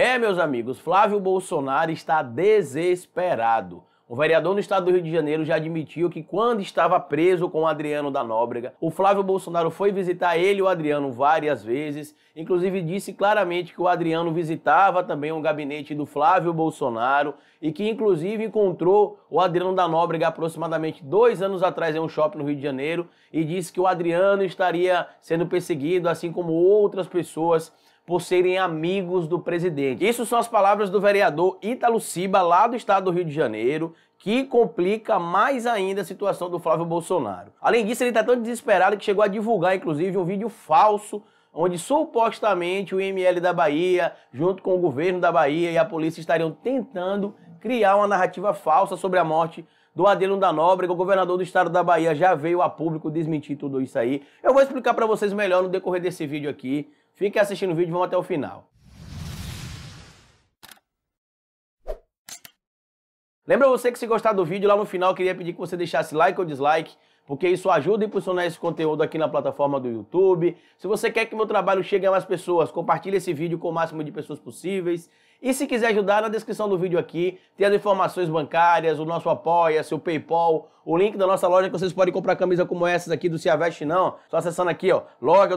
É, meus amigos, Flávio Bolsonaro está desesperado. O vereador no estado do Rio de Janeiro já admitiu que quando estava preso com o Adriano da Nóbrega, o Flávio Bolsonaro foi visitar ele e o Adriano várias vezes, inclusive disse claramente que o Adriano visitava também o gabinete do Flávio Bolsonaro e que inclusive encontrou o Adriano da Nóbrega aproximadamente dois anos atrás em um shopping no Rio de Janeiro e disse que o Adriano estaria sendo perseguido, assim como outras pessoas por serem amigos do presidente. Isso são as palavras do vereador Ítalo Ciba, lá do estado do Rio de Janeiro, que complica mais ainda a situação do Flávio Bolsonaro. Além disso, ele está tão desesperado que chegou a divulgar, inclusive, um vídeo falso onde supostamente o ML da Bahia, junto com o governo da Bahia e a polícia estariam tentando criar uma narrativa falsa sobre a morte do Adilon da que o governador do estado da Bahia já veio a público desmentir tudo isso aí. Eu vou explicar para vocês melhor no decorrer desse vídeo aqui. Fiquem assistindo o vídeo e vão até o final. Lembra você que se gostar do vídeo, lá no final queria pedir que você deixasse like ou dislike, porque isso ajuda a impulsionar esse conteúdo aqui na plataforma do YouTube. Se você quer que meu trabalho chegue a mais pessoas, compartilhe esse vídeo com o máximo de pessoas possíveis. E se quiser ajudar, na descrição do vídeo aqui tem as informações bancárias, o nosso apoia, seu PayPal, o link da nossa loja que vocês podem comprar camisa como essas aqui do Ciaveste não, só acessando aqui, ó,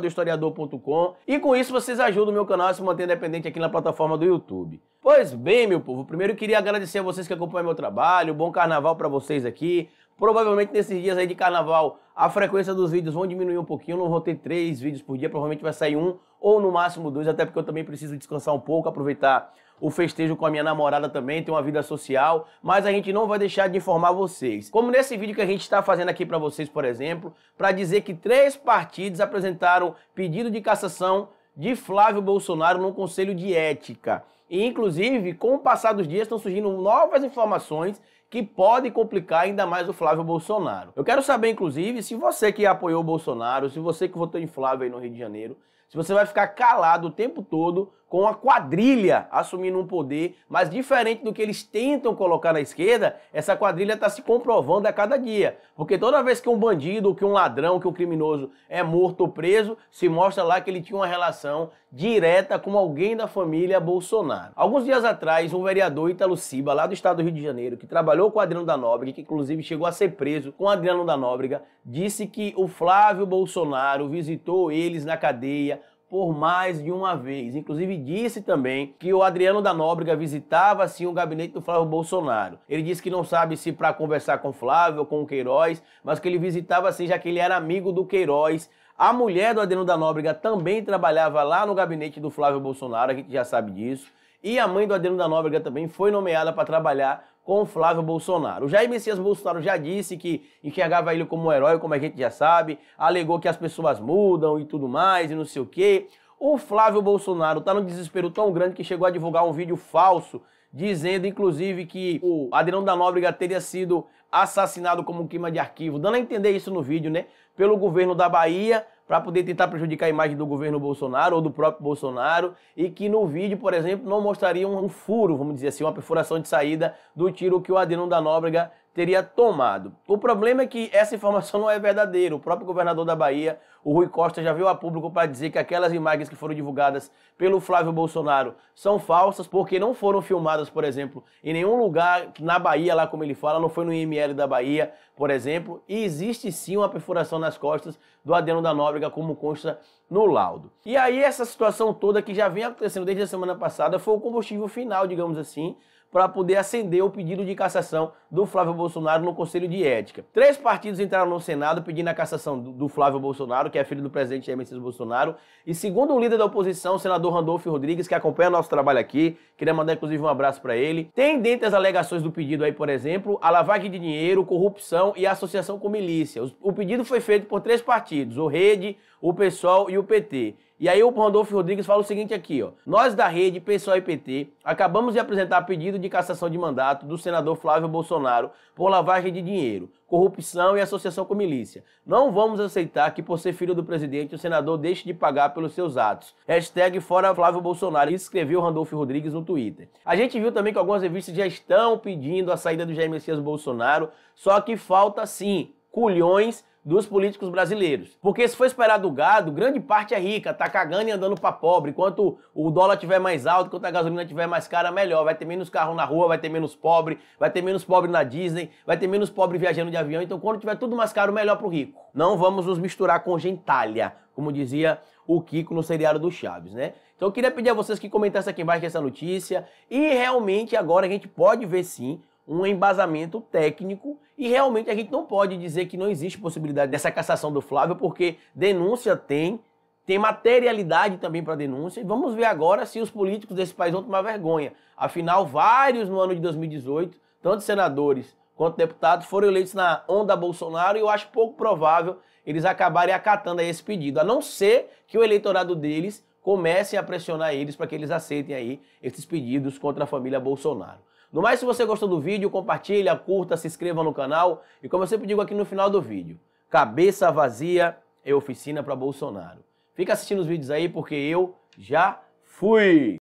historiador.com. E com isso vocês ajudam o meu canal a se manter independente aqui na plataforma do YouTube. Pois bem, meu povo, primeiro eu queria agradecer a vocês que acompanham meu trabalho, bom carnaval para vocês aqui. Provavelmente nesses dias aí de carnaval a frequência dos vídeos vão diminuir um pouquinho, não vou ter três vídeos por dia, provavelmente vai sair um ou no máximo dois, até porque eu também preciso descansar um pouco, aproveitar o festejo com a minha namorada também, tem uma vida social, mas a gente não vai deixar de informar vocês. Como nesse vídeo que a gente está fazendo aqui para vocês, por exemplo, para dizer que três partidos apresentaram pedido de cassação de Flávio Bolsonaro no Conselho de Ética. E, inclusive, com o passar dos dias, estão surgindo novas informações que podem complicar ainda mais o Flávio Bolsonaro. Eu quero saber, inclusive, se você que apoiou o Bolsonaro, se você que votou em Flávio aí no Rio de Janeiro, se você vai ficar calado o tempo todo com a quadrilha assumindo um poder, mas diferente do que eles tentam colocar na esquerda, essa quadrilha está se comprovando a cada dia. Porque toda vez que um bandido, que um ladrão, que um criminoso é morto ou preso, se mostra lá que ele tinha uma relação direta com alguém da família Bolsonaro. Alguns dias atrás, um vereador Italo Ciba, lá do estado do Rio de Janeiro, que trabalhou com o Adriano da Nóbrega, que inclusive chegou a ser preso com o Adriano da Nóbrega, disse que o Flávio Bolsonaro visitou eles na cadeia por mais de uma vez. Inclusive disse também que o Adriano da Nóbrega visitava sim o gabinete do Flávio Bolsonaro. Ele disse que não sabe se para conversar com o Flávio ou com o Queiroz, mas que ele visitava sim já que ele era amigo do Queiroz. A mulher do Adriano da Nóbrega também trabalhava lá no gabinete do Flávio Bolsonaro, a gente já sabe disso. E a mãe do Adriano da Nóbrega também foi nomeada para trabalhar com Flávio Bolsonaro. O Jair Messias Bolsonaro já disse que enxergava ele como um herói, como a gente já sabe, alegou que as pessoas mudam e tudo mais e não sei o quê. O Flávio Bolsonaro está num desespero tão grande que chegou a divulgar um vídeo falso dizendo inclusive que o Adriano da Nóbrega teria sido assassinado como um crime de arquivo, dando a entender isso no vídeo, né? Pelo governo da Bahia, para poder tentar prejudicar a imagem do governo Bolsonaro ou do próprio Bolsonaro, e que no vídeo, por exemplo, não mostraria um furo, vamos dizer assim, uma perfuração de saída do tiro que o Adenon da Nóbrega teria tomado. O problema é que essa informação não é verdadeira. O próprio governador da Bahia, o Rui Costa, já veio a público para dizer que aquelas imagens que foram divulgadas pelo Flávio Bolsonaro são falsas, porque não foram filmadas, por exemplo, em nenhum lugar na Bahia, lá como ele fala, não foi no IML da Bahia, por exemplo. E existe sim uma perfuração nas costas do Adeno da Nóbrega, como consta no laudo. E aí essa situação toda que já vem acontecendo desde a semana passada foi o combustível final, digamos assim, para poder acender o pedido de cassação do Flávio Bolsonaro no Conselho de Ética. Três partidos entraram no Senado pedindo a cassação do Flávio Bolsonaro, que é filho do presidente Jair Messias Bolsonaro, e segundo o líder da oposição, o senador Randolfo Rodrigues, que acompanha nosso trabalho aqui, queria mandar inclusive um abraço para ele. Tem dentre as alegações do pedido aí, por exemplo, a lavagem de dinheiro, corrupção e associação com milícia. O pedido foi feito por três partidos, o Rede, o PSOL e o PT. E aí o Randolfo Rodrigues fala o seguinte aqui, ó. Nós da rede Pessoal e PT acabamos de apresentar pedido de cassação de mandato do senador Flávio Bolsonaro por lavagem de dinheiro, corrupção e associação com milícia. Não vamos aceitar que, por ser filho do presidente, o senador deixe de pagar pelos seus atos. Hashtag fora Flávio Bolsonaro, escreveu Randolfo Rodrigues no Twitter. A gente viu também que algumas revistas já estão pedindo a saída do Jair Messias Bolsonaro, só que falta sim culhões dos políticos brasileiros. Porque se for esperar do gado, grande parte é rica, tá cagando e andando para pobre. Enquanto o dólar tiver mais alto, quanto a gasolina tiver mais cara, melhor. Vai ter menos carro na rua, vai ter menos pobre, vai ter menos pobre na Disney, vai ter menos pobre viajando de avião. Então, quando tiver tudo mais caro, melhor pro rico. Não vamos nos misturar com gentalha, como dizia o Kiko no seriado do Chaves, né? Então eu queria pedir a vocês que comentassem aqui embaixo essa notícia e realmente agora a gente pode ver sim um embasamento técnico e realmente a gente não pode dizer que não existe possibilidade dessa cassação do Flávio, porque denúncia tem, tem materialidade também para denúncia e vamos ver agora se os políticos desse país vão tomar vergonha. Afinal, vários no ano de 2018, tanto senadores quanto deputados, foram eleitos na onda Bolsonaro e eu acho pouco provável eles acabarem acatando esse pedido, a não ser que o eleitorado deles comece a pressionar eles para que eles aceitem aí esses pedidos contra a família Bolsonaro. No mais, se você gostou do vídeo, compartilha, curta, se inscreva no canal. E como eu sempre digo aqui no final do vídeo, cabeça vazia é oficina para Bolsonaro. Fica assistindo os vídeos aí porque eu já fui!